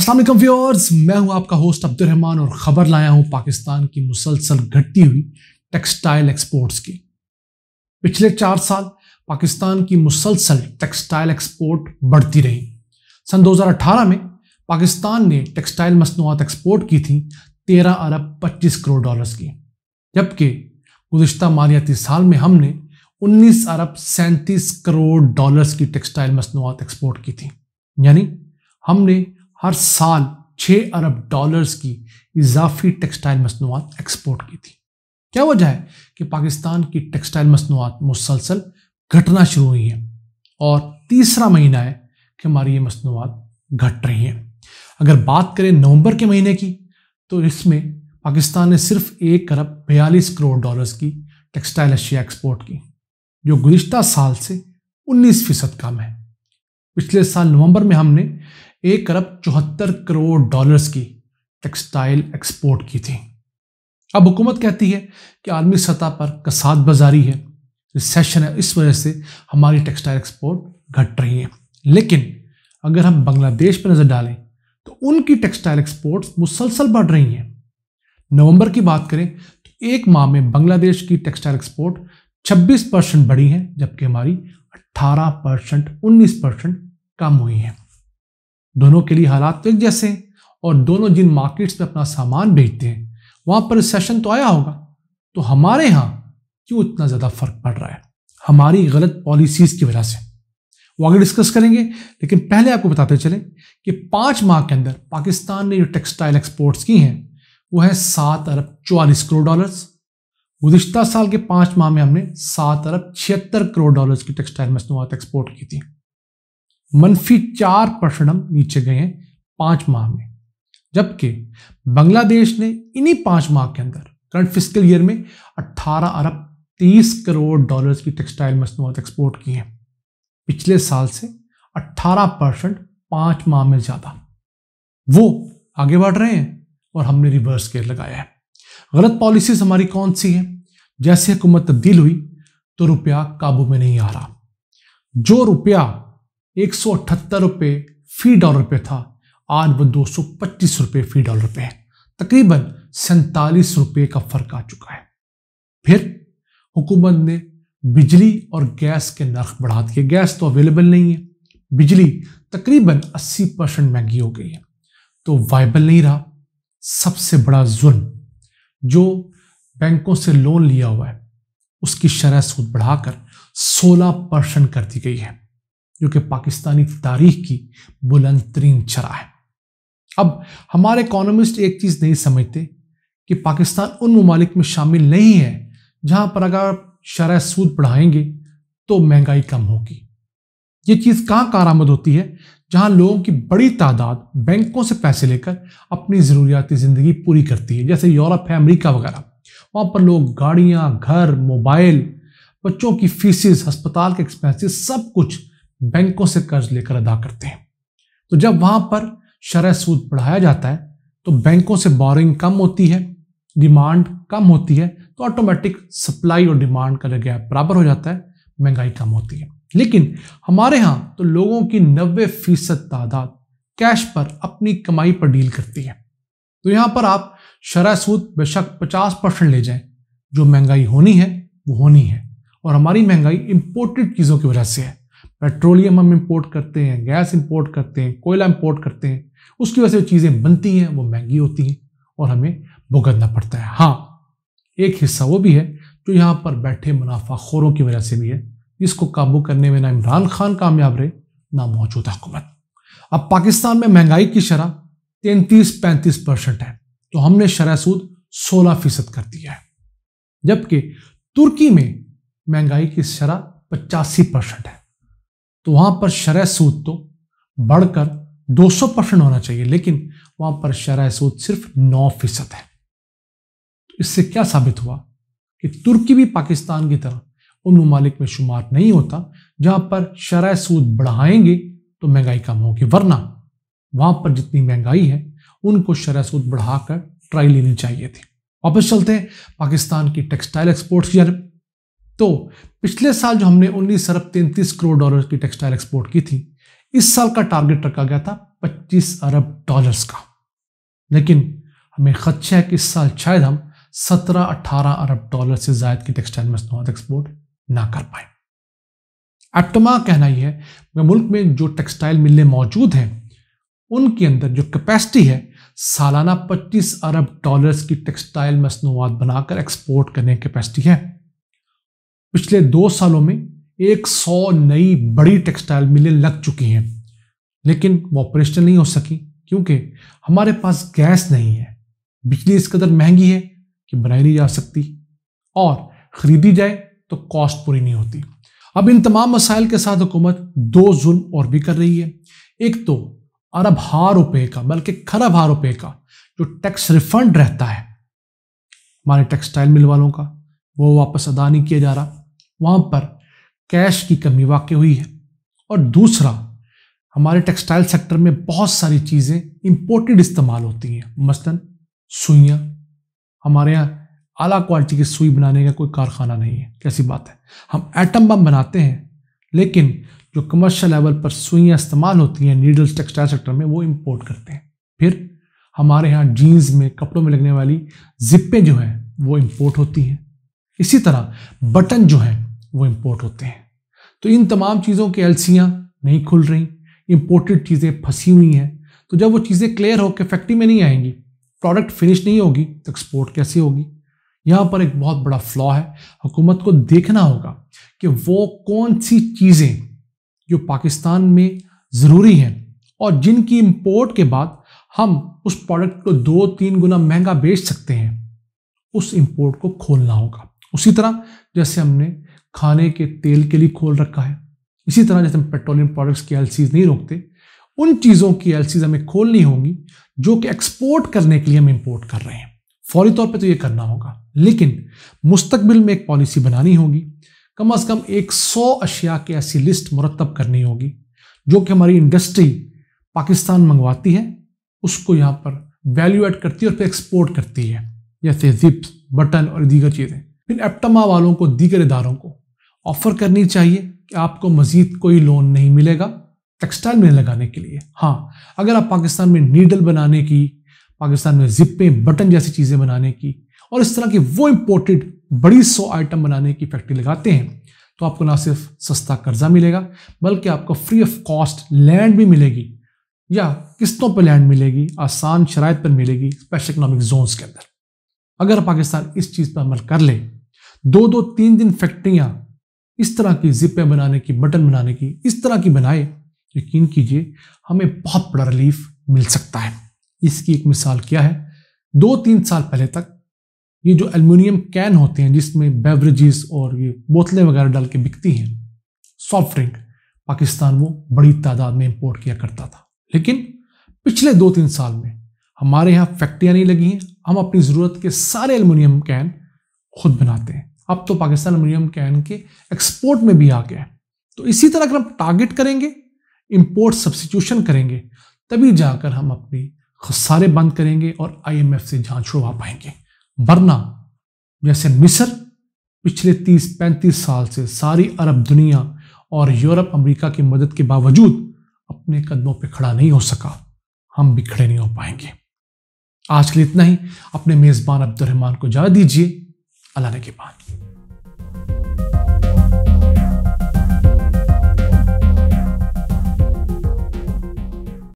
असलम व्यवर्स मैं हूं आपका होस्ट अब्दुलरहमान और ख़बर लाया हूं पाकिस्तान की मुसलसल घटती हुई टेक्सटाइल एक्सपोर्ट्स की पिछले चार साल पाकिस्तान की मुसलसल टेक्सटाइल एक्सपोर्ट बढ़ती रही सन 2018 में पाकिस्तान ने टेक्सटाइल मसनूआत एक्सपोर्ट की थी 13 अरब 25 करोड़ डॉलर्स की जबकि गुजशत मालियाती साल में हमने उन्नीस अरब सैंतीस करोड़ डॉलर्स की टेक्सटाइल मसनूआत एक्सपोर्ट की थी यानी हमने हर साल छः अरब डॉलर्स की इजाफी टेक्सटाइल मसनूआत एक्सपोर्ट की थी क्या वजह है कि पाकिस्तान की टेक्सटाइल मसनूआत मुसलसल घटना शुरू हुई है और तीसरा महीना है कि हमारी ये मसनूआत घट रही हैं अगर बात करें नवंबर के महीने की तो इसमें पाकिस्तान ने सिर्फ एक अरब बयालीस करोड़ डॉलर्स की टेक्सटाइल अशिया एक्सपोर्ट की जो गुज्त साल से उन्नीस फीसद कम है पिछले साल नवंबर में हमने एक अरब चौहत्तर करोड़ डॉलर्स की टेक्सटाइल एक्सपोर्ट की थी अब हुकूमत कहती है कि आलमी सतह पर कसाद बाजारी है रिसेशन है इस वजह से हमारी टेक्सटाइल एक्सपोर्ट घट रही है लेकिन अगर हम बांग्लादेश पर नज़र डालें तो उनकी टेक्सटाइल एक्सपोर्ट्स मुसलसल बढ़ रही हैं नवंबर की बात करें तो एक माह में बांग्लादेश की टेक्सटाइल एक्सपोर्ट 26 परसेंट बढ़ी है जबकि हमारी 18 परसेंट उन्नीस परसेंट कम हुई है दोनों के लिए हालात तो एक जैसे हैं और दोनों जिन मार्केट्स में अपना सामान बेचते हैं वहाँ पर रिसेशन तो आया होगा तो हमारे यहाँ क्यों इतना ज़्यादा फ़र्क पड़ रहा है हमारी गलत पॉलिसीज़ की वजह से वो आगे डिस्कस करेंगे लेकिन पहले आपको बताते चलें कि पाँच माह के अंदर पाकिस्तान ने जो टेक्सटाइल एक्सपोर्ट्स की हैं वो है सात अरब चौवालीस करोड़ डॉलर्स गुजशत साल के पाँच माह में हमने सात अरब छिहत्तर करोड़ डॉलर्स की टेक्सटाइल मसनूआत एक्सपोर्ट की थी मनफी चार परसेंट हम नीचे गए हैं पांच माह में जबकि बांग्लादेश ने इन्हीं पांच माह के अंदर करंट फिस्कल ईयर में 18 अरब 30 करोड़ डॉलर्स की टेक्सटाइल मसनूआत एक्सपोर्ट की हैं पिछले साल से 18 परसेंट पांच माह में ज़्यादा वो आगे बढ़ रहे हैं और हमने रिवर्स केयर लगाया है गलत पॉलिसीज हमारी कौन सी है जैसे हुकूमत तब्दील हुई तो रुपया काबू में नहीं आ रहा जो रुपया एक सौ अठहत्तर रुपये फी डॉलर पे था आज वो दो सौ पच्चीस रुपये फी डॉलर पे है तकरीबन सैंतालीस रुपये का फर्क आ चुका है फिर हुकूमत ने बिजली और गैस के नर्ख बढ़ा दिए गैस तो अवेलेबल नहीं है बिजली तकरीबन 80 परसेंट महंगी हो गई है तो वाइबल नहीं रहा सबसे बड़ा जुल्म जो बैंकों से लोन लिया हुआ है उसकी शरह सूद बढ़ाकर 16 परसेंट कर दी गई है जो कि पाकिस्तानी तारीख की बुलंद तरीन चरा है अब हमारे इकोनॉमिस्ट एक चीज़ नहीं समझते कि पाकिस्तान उन ममालिक में शामिल नहीं है जहाँ पर अगर आप शरा सूद बढ़ाएंगे तो महंगाई कम होगी ये चीज़ कहाँ कारामद होती है जहाँ लोगों की बड़ी तादाद बैंकों से पैसे लेकर अपनी ज़रूरियाती ज़िंदगी पूरी करती है जैसे यूरोप है अमरीका वगैरह वहाँ पर लोग गाड़ियाँ घर मोबाइल बच्चों की फीसिस अस्पताल के एक्सपेंसिस सब कुछ बैंकों से कर्ज लेकर अदा करते हैं तो जब वहां पर शरह सूद बढ़ाया जाता है तो बैंकों से बोरिंग कम होती है डिमांड कम होती है तो ऑटोमेटिक सप्लाई और डिमांड का जो गैप बराबर हो जाता है महंगाई कम होती है लेकिन हमारे यहाँ तो लोगों की नब्बे फीसद तादाद कैश पर अपनी कमाई पर डील करती है तो यहाँ पर आप शरह सूद बेशक पचास परसेंट ले जाएं जो महंगाई होनी है वो होनी है और हमारी महंगाई इम्पोर्टेड चीज़ों की वजह से है पेट्रोलियम हम इम्पोर्ट करते हैं गैस इम्पोर्ट करते हैं कोयला इम्पोर्ट करते हैं उसकी वजह से जो चीज़ें बनती हैं वो महंगी होती हैं और हमें भुगतना पड़ता है हाँ एक हिस्सा वो भी है जो यहाँ पर बैठे मुनाफाखोरों की वजह से भी है जिसको काबू करने में ना इमरान खान कामयाब रहे ना मौजूदा हुकूमत अब पाकिस्तान में महंगाई की शरह तैंतीस पैंतीस परसेंट है तो हमने शरह सूद सोलह फीसद कर दिया है जबकि तुर्की में महंगाई की शरह पचासी परसेंट है तो वहां पर शरह सूद तो बढ़कर 200 परसेंट होना चाहिए लेकिन वहां पर शरह सूद सिर्फ 9 फीसद है तो इससे क्या साबित हुआ कि तुर्की भी पाकिस्तान की तरह उन ममालिक में शुमार नहीं होता जहां पर शरह सूद बढ़ाएंगे तो महंगाई कम होगी वरना वहां पर जितनी महंगाई है उनको शरह सूद बढ़ाकर ट्राई लेनी चाहिए थी वापस चलते हैं पाकिस्तान की टेक्सटाइल एक्सपोर्ट्स की जानब तो पिछले साल जो हमने उन्नीस अरब तैंतीस करोड़ डॉलर की टेक्सटाइल एक्सपोर्ट की थी इस साल का टारगेट रखा गया था 25 अरब डॉलर्स का लेकिन हमें खदशा है कि इस साल शायद हम 17-18 अरब डॉलर से जायद की टेक्सटाइल मसनूआत एक्सपोर्ट ना कर पाए एप्टमा कहना यह है कि मुल्क में जो टेक्सटाइल मिलें मौजूद हैं उनके अंदर जो कैपेसिटी है सालाना 25 अरब डॉलर्स की टेक्सटाइल मसनूआत बनाकर एक्सपोर्ट करने की कैपेसिटी है पिछले दो सालों में 100 नई बड़ी टेक्सटाइल मिलें लग चुकी हैं लेकिन वो ऑपरेशनल नहीं हो सकी क्योंकि हमारे पास गैस नहीं है बिजली इस कदर महंगी है कि बनाई नहीं जा सकती और खरीदी जाए तो कॉस्ट पूरी नहीं होती अब इन तमाम मसाइल के साथ हुकूमत दो जुल और भी कर रही है एक तो अरब हार रुपये का बल्कि खरब हार रुपये का जो टैक्स रिफंड रहता है हमारे टेक्सटाइल मिल वालों का वो वापस अदा नहीं किया जा रहा वहाँ पर कैश की कमी वाकई हुई है और दूसरा हमारे टेक्सटाइल सेक्टर में बहुत सारी चीज़ें इम्पोर्टेड इस्तेमाल होती हैं मसलन सुइयाँ हमारे यहाँ आला क्वालिटी की सुई बनाने का कोई कारखाना नहीं है कैसी बात है हम एटम बम बनाते हैं लेकिन जो कमर्शियल लेवल पर सुइयाँ इस्तेमाल होती हैं नीडल्स टेक्सटाइल सेक्टर में वो इम्पोर्ट करते हैं फिर हमारे यहाँ जीन्स में कपड़ों में लगने वाली जिप्पें जो हैं वो इम्पोर्ट होती हैं इसी तरह बटन जो हैं वो इम्पोर्ट होते हैं तो इन तमाम चीज़ों की एलसियाँ नहीं खुल रही इम्पोर्टेड चीज़ें फंसी हुई हैं तो जब वो चीज़ें क्लियर होकर फैक्ट्री में नहीं आएंगी प्रोडक्ट फिनिश नहीं होगी तो एक्सपोर्ट कैसे होगी यहाँ पर एक बहुत बड़ा फ्लॉ है हुकूमत को देखना होगा कि वो कौन सी चीज़ें जो पाकिस्तान में ज़रूरी हैं और जिनकी इम्पोर्ट के बाद हम उस प्रोडक्ट को दो तीन गुना महंगा बेच सकते हैं उस इम्पोर्ट को खोलना होगा उसी तरह जैसे हमने खाने के तेल के लिए खोल रखा है इसी तरह जैसे हम पेट्रोलियम प्रोडक्ट्स की एल नहीं रोकते उन चीज़ों की एल हमें खोलनी होंगी जो कि एक्सपोर्ट करने के लिए हम इम्पोर्ट कर रहे हैं फौरी तौर पर तो ये करना होगा लेकिन मुस्तबिल में एक पॉलिसी बनानी होगी कम अज़ कम एक सौ अशिया की ऐसी लिस्ट मुरतब करनी होगी जो कि हमारी इंडस्ट्री पाकिस्तान मंगवाती है उसको यहाँ पर वैल्यू एड करती है और फिर एक्सपोर्ट करती है जैसे जिप्स बटन और दीगर चीज़ें फिर एप्टमा वालों को दीगर इदारों को ऑफर करनी चाहिए कि आपको मजीद कोई लोन नहीं मिलेगा टेक्सटाइल में लगाने के लिए हाँ अगर आप पाकिस्तान में नीडल बनाने की पाकिस्तान में जिप्पें बटन जैसी चीज़ें बनाने की और इस तरह की वो इम्पोर्टेड बड़ी सौ आइटम बनाने की फैक्ट्री लगाते हैं तो आपको ना सिर्फ सस्ता कर्जा मिलेगा बल्कि आपको फ्री ऑफ कॉस्ट लैंड भी मिलेगी या किस्तों पर लैंड मिलेगी आसान शराय पर मिलेगी स्पेशल इकनॉमिक जोन्स के अंदर अगर पाकिस्तान इस चीज़ पर अमल कर ले दो दो तीन दिन फैक्ट्रियाँ इस तरह की जिपें बनाने की बटन बनाने की इस तरह की बनाए यकीन कीजिए हमें बहुत बड़ा रिलीफ मिल सकता है इसकी एक मिसाल क्या है दो तीन साल पहले तक ये जो एल्यूमिनियम कैन होते हैं जिसमें बेवरेजेस और ये बोतलें वगैरह डाल के बिकती हैं सॉफ्ट ड्रिंक पाकिस्तान वो बड़ी तादाद में इंपोर्ट किया करता था लेकिन पिछले दो तीन साल में हमारे यहाँ फैक्ट्रियाँ नहीं लगी हैं हम अपनी ज़रूरत के सारे एलमिनियम कैन खुद बनाते हैं अब तो पाकिस्तान अमोनियम कैन के एक्सपोर्ट में भी आ गया है तो इसी तरह अगर हम टारगेट करेंगे इम्पोर्ट सब्सिट्यूशन करेंगे तभी जाकर हम अपनी खसारे बंद करेंगे और आईएमएफ से जान छुड़वा पाएंगे वरना जैसे मिस्र पिछले 30-35 साल से सारी अरब दुनिया और यूरोप अमेरिका की मदद के बावजूद अपने कदमों पर खड़ा नहीं हो सका हम भी खड़े नहीं हो पाएंगे आज के लिए इतना ही अपने मेज़बान अब्दुलरहमान को जा दीजिए अल्लाह ने के बाद